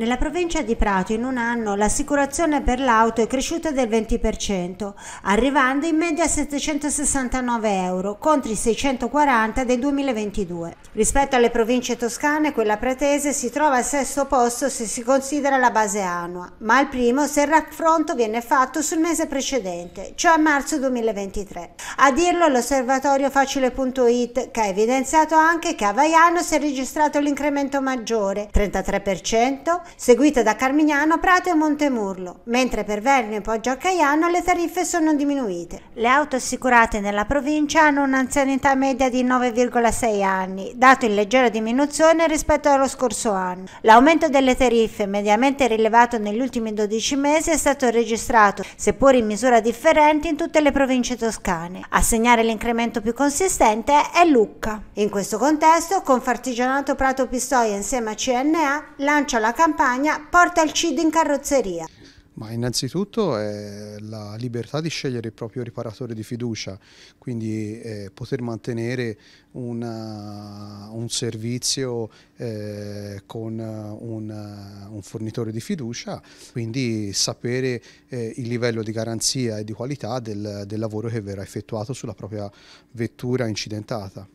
Nella provincia di Prato in un anno l'assicurazione per l'auto è cresciuta del 20%, arrivando in media a 769 euro contro i 640 del 2022. Rispetto alle province toscane, quella pratese si trova al sesto posto se si considera la base annua, ma al primo se il raffronto viene fatto sul mese precedente, cioè a marzo 2023. A dirlo l'osservatorio facile.it che ha evidenziato anche che a Vaiano si è registrato l'incremento maggiore, 33%, seguita da Carmignano, Prato e Montemurlo, mentre per Verno e Poggio a Caiano le tariffe sono diminuite. Le auto assicurate nella provincia hanno un'anzianità media di 9,6 anni, dato in leggera diminuzione rispetto allo scorso anno. L'aumento delle tariffe, mediamente rilevato negli ultimi 12 mesi, è stato registrato, seppur in misura differente, in tutte le province toscane. A segnare l'incremento più consistente è Lucca. In questo contesto, Confartigianato Prato Pistoia insieme a CNA lancia la campagna campagna porta il CID in carrozzeria. Ma innanzitutto è la libertà di scegliere il proprio riparatore di fiducia, quindi eh, poter mantenere una, un servizio eh, con un, un, fornitore di fiducia, quindi sapere eh, il livello di garanzia e di qualità del, del lavoro che verrà effettuato sulla propria vettura incidentata.